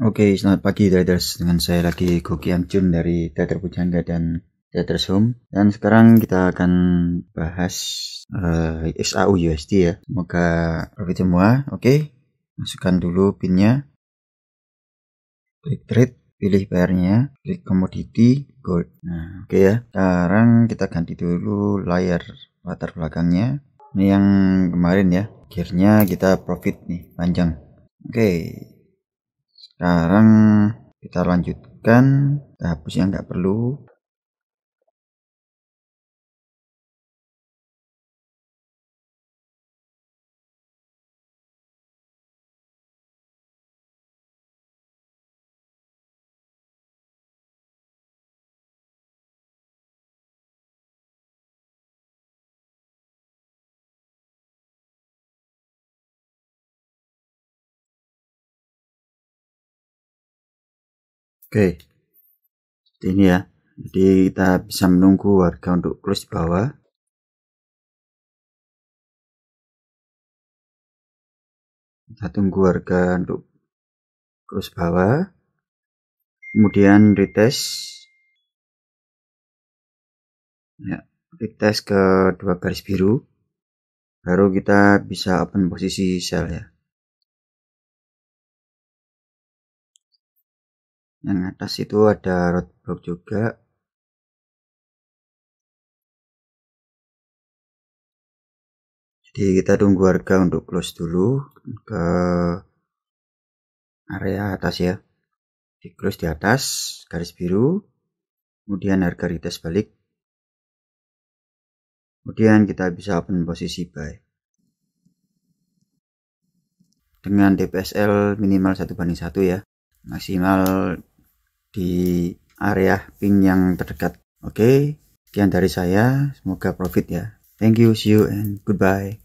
Oke, okay, selamat pagi traders. Dengan saya lagi Goki Jun dari Trader Pujangga dan Traders Home. Dan sekarang kita akan bahas uh, eh, SAU USD ya. Semoga profit semua. Oke, okay. masukkan dulu pinnya. Klik trade, pilih bayarnya klik commodity, gold. Nah, oke okay ya. Sekarang kita ganti dulu layar latar belakangnya. Ini yang kemarin ya. Akhirnya kita profit nih, panjang. Oke, okay sekarang kita lanjutkan kita hapus yang nggak perlu Oke. Okay. ini ya. Jadi kita bisa menunggu warga untuk close di bawah. Kita tunggu warga untuk close bawah. Kemudian retest. Ya, retest ke dua garis biru. Baru kita bisa open posisi sell ya. yang atas itu ada roadblock juga jadi kita tunggu harga untuk close dulu ke area atas ya di close di atas garis biru kemudian harga retest balik kemudian kita bisa open posisi buy dengan DPSL minimal satu banding satu ya maksimal di area ping yang terdekat. Oke, sekian dari saya. Semoga profit ya. Thank you, see you, and goodbye.